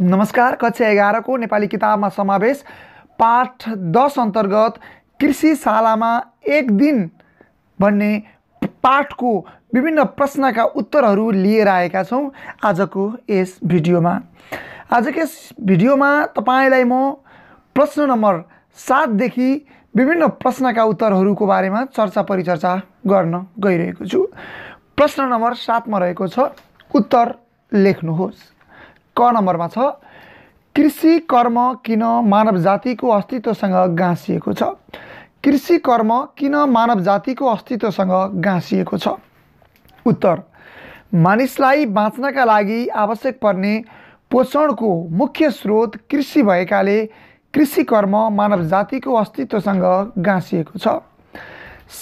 नमस्कार कक्षा एघारको नेपाली किताबमा समावेश पाठ दस अन्तर्गत कृषिशालामा एक दिन भन्ने पाठको विभिन्न प्रश्नका उत्तरहरू लिएर आएका छौँ आजको यस भिडियोमा आजको यस भिडियोमा तपाईँलाई म प्रश्न नम्बर सातदेखि विभिन्न प्रश्नका उत्तरहरूको बारेमा चर्चा परिचर्चा गर्न गइरहेको छु प्रश्न नम्बर सातमा रहेको छ उत्तर लेख्नुहोस् क नम्बरमा छ कृषि कर्म किन मानव जातिको अस्तित्वसँग गाँसिएको छ कृषि कर्म किन मानव जातिको अस्तित्वसँग गाँसिएको छ उत्तर मानिसलाई बाँच्नका लागि आवश्यक पर्ने पोषणको मुख्य स्रोत कृषि भएकाले कृषि कर्म मानव जातिको अस्तित्वसँग गाँसिएको छ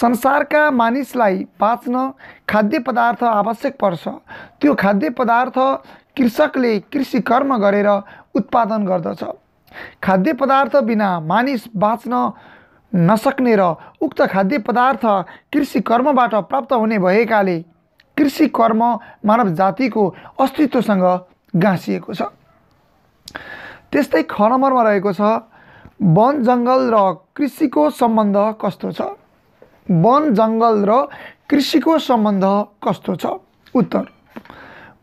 संसारका मानिसलाई बाँच्न खाद्य पदार्थ आवश्यक पर्छ त्यो खाद्य पदार्थ कृषकले कृषि कर्म गरेर उत्पादन गर्दछ खाद्य पदार्थ बिना मानिस बाँच्न नसक्ने र उक्त खाद्य पदार्थ कृषि कर्मबाट प्राप्त हुने भएकाले कृषि कर्म मानव जातिको अस्तित्वसँग गाँसिएको छ त्यस्तै ख नम्बरमा रहेको छ वन जङ्गल र कृषिको सम्बन्ध कस्तो छ वन जङ्गल र कृषिको सम्बन्ध कस्तो छ उत्तर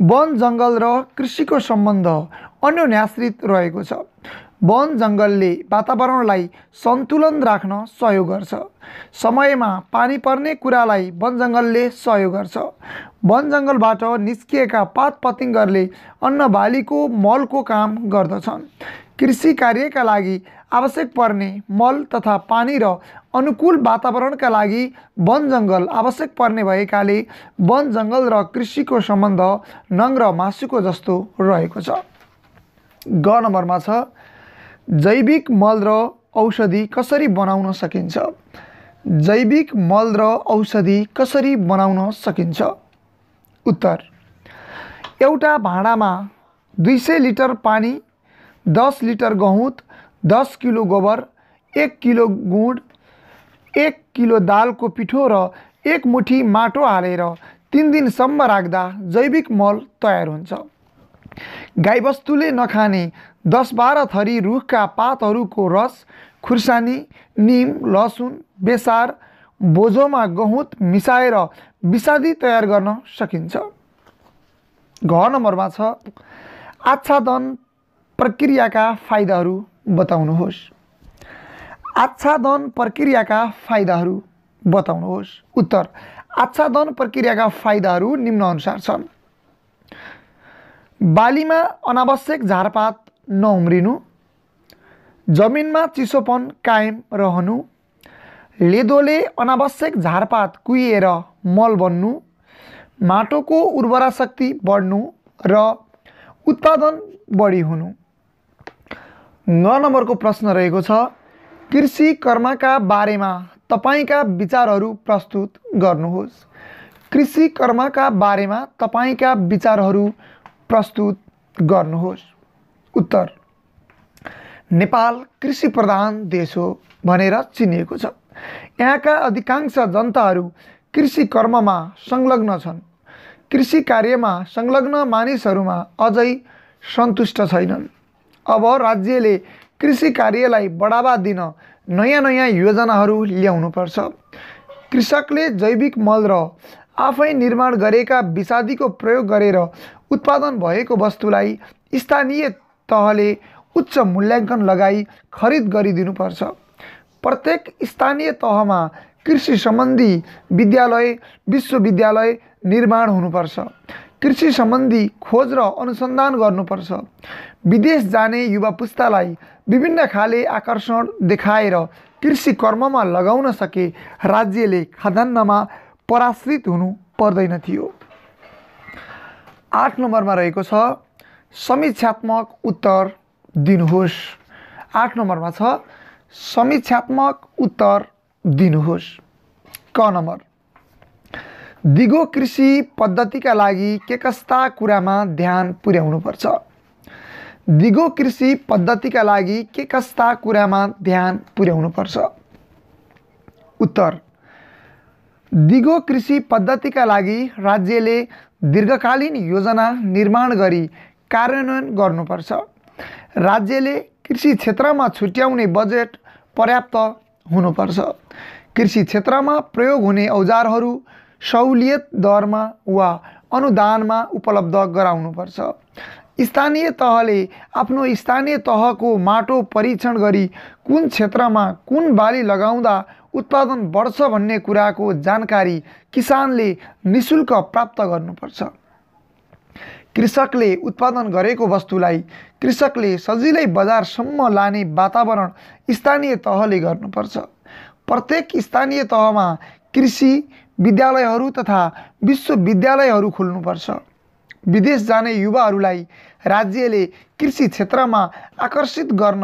वन जङ्गल र कृषिको सम्बन्ध अन्यन्याश्रित रहेको छ वन जङ्गलले वातावरणलाई सन्तुलन राख्न सहयोग गर्छ समयमा पानी पर्ने कुरालाई वन जङ्गलले सहयोग गर्छ वन जङ्गलबाट निस्किएका पात पतिङ्गरले अन्नबालीको मलको काम गर्दछन् कृषि कार्यका लागि आवश्यक पर्ने मल तथा पानी र अनुकूल वातावरणका लागि वन जङ्गल आवश्यक पर्ने भएकाले वन जङ्गल र कृषिको सम्बन्ध नङ र मासुको जस्तो रहेको छ ग नम्बरमा छ जैविक मल र औषधि कसरी बनाउन सकिन्छ जैविक मल र औषधि कसरी बनाउन सकिन्छ उत्तर एउटा भाँडामा दुई सय लिटर पानी दस लिटर गहुँत दस किलो गोबर एक किलो गुड एक किलो दालको पिठो र एक मुठी माटो हालेर तिन दिनसम्म राख्दा जैविक मल तयार हुन्छ गाईबस्तुले नखाने दस बाह्र थरी रुखका पातहरूको रस खुर्सानी निम लसुन बेसार बोझोमा गहुँत मिसाएर विषादी तयार गर्न सकिन्छ घ नम्बरमा छ आच्छादन प्रक्रियाका फाइदाहरू बताउनुहोस् आच्छादन प्रक्रियाका फाइदाहरू बताउनुहोस् उत्तर आच्छादन प्रक्रियाका फाइदाहरू निम्नअनुसार छन् बालीमा अनावश्यक झारपात नउम्रिनु जमिनमा चिसोपन कायम रहनु लेदोले अनावश्यक झारपात कुहिएर मल बन्नु माटोको उर्वरा शक्ति बढ्नु र उत्पादन बढी हुनु नौ नम्बरको प्रश्न रहेको छ कृषि कर्मका बारेमा तपाईँका विचारहरू प्रस्तुत गर्नुहोस् कृषि कर्मका बारेमा तपाईँका विचारहरू प्रस्तुत गर्नुहोस् उत्तर नेपाल कृषि प्रधान देश हो भनेर चिनिएको छ यहाँका अधिकांश जनताहरू कृषि कर्ममा संलग्न छन् कृषि कार्यमा संलग्न मानिसहरूमा अझै सन्तुष्ट छैनन् अब राज्यले कृषि कार्यलाई बढावा दिन नयाँ नयाँ योजनाहरू ल्याउनुपर्छ कृषकले जैविक मल र आफै निर्माण गरेका विषादीको प्रयोग गरेर उत्पादन भएको वस्तुलाई स्थानीय तहले उच्च मूल्याङ्कन लगाई खरिद गरिदिनुपर्छ प्रत्येक स्थानीय तहमा कृषि सम्बन्धी विद्यालय विश्वविद्यालय निर्माण हुनुपर्छ कृषि सम्बन्धी खोज र अनुसन्धान गर्नुपर्छ विदेश जाने युवा पुस्तालाई विभिन्न खाले आकर्षण देखाएर कृषि कर्ममा लगाउन सके राज्यले खाद्यान्नमा पराश्रित हुनु पर्दैन थियो आठ नम्बरमा रहेको छ समीक्षात्मक उत्तर दिनुहोस् आठ नम्बरमा छ समीक्षात्मक उत्तर दिनुहोस् क नम्बर दिगो कृषि पद्धतिका लागि के कस्ता कुरामा ध्यान पुर्याउनुपर्छ दिगो कृषि पद्धतिका लागि के कस्ता कुरामा ध्यान पुर्याउनुपर्छ उत्तर दिगो कृषि पद्धतिका लागि राज्यले दीर्घकालीन योजना निर्माण गरी कार्यान्वयन गर्नुपर्छ राज्यले कृषि क्षेत्रमा छुट्याउने बजेट पर्याप्त हुनुपर्छ कृषि क्षेत्रमा प्रयोग हुने औजारहरू सहुलियत दरमा वा अनुदानमा उपलब्ध गराउनुपर्छ स्थानीय तहले आफ्नो स्थानीय तहको माटो परीक्षण गरी कुन क्षेत्रमा कुन बाली लगाउँदा उत्पादन बढ्छ भन्ने कुराको जानकारी किसानले निशुल्क प्राप्त गर्नुपर्छ कृषकले उत्पादन गरेको वस्तुलाई कृषकले सजिलै बजारसम्म लाने वातावरण स्थानीय तहले गर्नुपर्छ प्रत्येक स्थानीय तहमा कृषि विद्यालयहरू तथा विश्वविद्यालयहरू खोल्नुपर्छ विदेश जाने युवाहरूलाई राज्यले कृषि क्षेत्रमा आकर्षित गर्न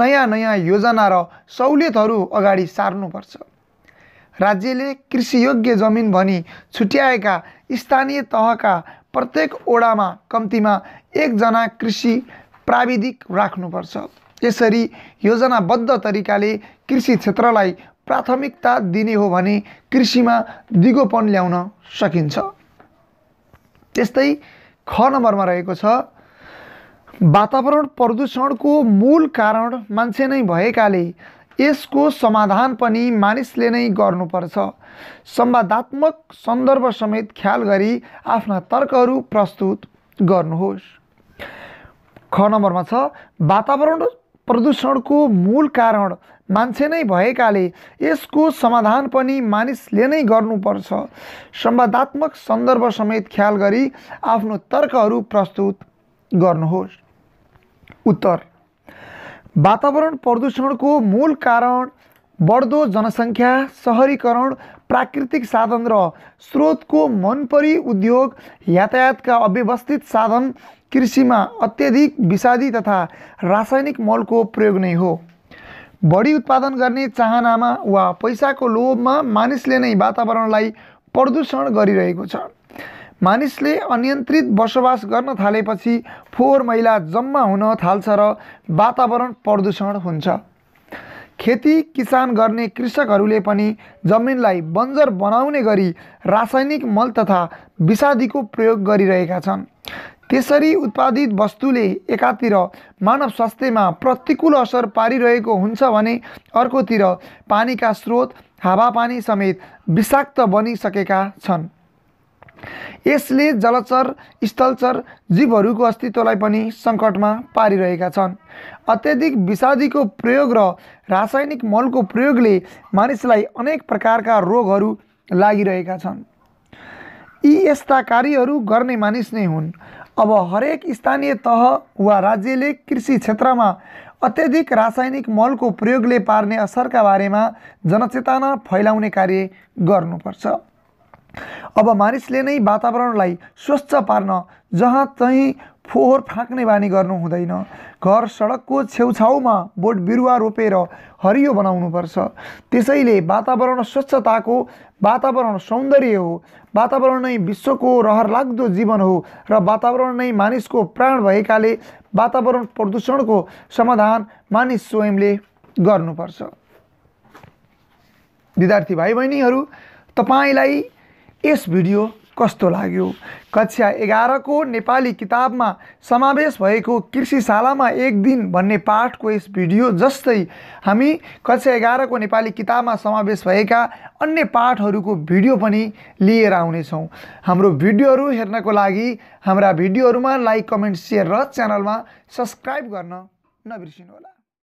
नयाँ नयाँ योजना र सहुलियतहरू अगाडि सार्नुपर्छ राज्यले कृषियोग्य जमिन भनी छुट्याएका स्थानीय तहका प्रत्येक ओडामा कम्तीमा एकजना कृषि प्राविधिक राख्नुपर्छ यसरी योजनाबद्ध तरिकाले कृषि क्षेत्रलाई प्राथमिकता दिने हो भने कृषिमा दिगोपन ल्याउन सकिन्छ त्यस्तै ख नम्बरमा रहेको छ वातावरण प्रदूषणको मूल कारण मान्छे नै भएकाले यसको समाधान पनि मानिसले नै गर्नुपर्छ संवादात्मक सन्दर्भ समेत ख्याल गरी आफ्ना तर्कहरू प्रस्तुत गर्नुहोस् ख नम्बरमा छ वातावरण प्रदूषणको मूल कारण मान्छे नै भएकाले यसको समाधान पनि मानिसले नै गर्नुपर्छ संवादात्मक सन्दर्भ समेत ख्याल गरी आफ्नो तर्कहरू प्रस्तुत गर्नुहोस् उत्तर वातावरण प्रदूषणको मूल कारण बढ्दो जनसङ्ख्या सहरीकरण प्राकृतिक साधन र स्रोतको मनपरी उद्योग यातायातका अव्यवस्थित साधन कृषिमा अत्यधिक विषादी तथा रासायनिक मलको प्रयोग नै हो बढी उत्पादन गर्ने चाहनामा वा पैसाको लोभमा मानिसले नै वातावरणलाई प्रदूषण गरिरहेको छ मानिसले अनियन्त्रित बसोबास गर्न थालेपछि फोहोर मैला जम्मा हुन थाल्छ र वातावरण प्रदूषण हुन्छ खेती किसान गर्ने कृषकहरूले पनि जमिनलाई बन्जर बनाउने गरी रासायनिक मल तथा विषादीको प्रयोग गरिरहेका छन् त्यसरी उत्पादित वस्तुले एकातिर मानव स्वास्थ्यमा प्रतिकूल असर पारिरहेको हुन्छ भने अर्कोतिर पानीका स्रोत हावापानी समेत विषाक्त बनिसकेका छन् यसले जलचर स्थलचर जीवहरूको अस्तित्वलाई पनि सङ्कटमा पारिरहेका छन् अत्यधिक विषादीको प्रयोग र रासायनिक मलको प्रयोगले मानिसलाई अनेक प्रकारका रोगहरू लागिरहेका छन् यी यस्ता कार्यहरू गर्ने मानिस नै हुन् अब हरेक स्थानीय तह वा राज्यले कृषि क्षेत्रमा अत्यधिक रासायनिक मलको प्रयोगले पार्ने असरका बारेमा जनचेतना फैलाउने कार्य गर्नुपर्छ अब मानिसले नै वातावरणलाई स्वच्छ पार्न जहाँ चाहिँ फोहोर फ्याँक्ने बानी गर्नु हुँदैन घर सडकको छेउछाउमा बोट बिरुवा रोपेर हरियो बनाउनुपर्छ त्यसैले वातावरण स्वच्छताको वातावरण सौन्दर्य हो वातावरण नै विश्वको रहरलाग्दो जीवन हो र वातावरण नै मानिसको प्राण भएकाले वातावरण प्रदूषणको समाधान मानिस स्वयंले गर्नुपर्छ विद्यार्थी भाइ बहिनीहरू तपाईँलाई यस भिडियो कस्तो लाग्यो कक्षा एघारको नेपाली किताबमा समावेश भएको कृषिशालामा एक दिन भन्ने पाठको यस भिडियो जस्तै हामी कक्षा एघारको नेपाली किताबमा समावेश भएका अन्य पाठहरूको भिडियो पनि लिएर आउनेछौँ हाम्रो भिडियोहरू हेर्नको लागि हाम्रा भिडियोहरूमा लाइक कमेन्ट सेयर र च्यानलमा सब्सक्राइब गर्न नबिर्सिनुहोला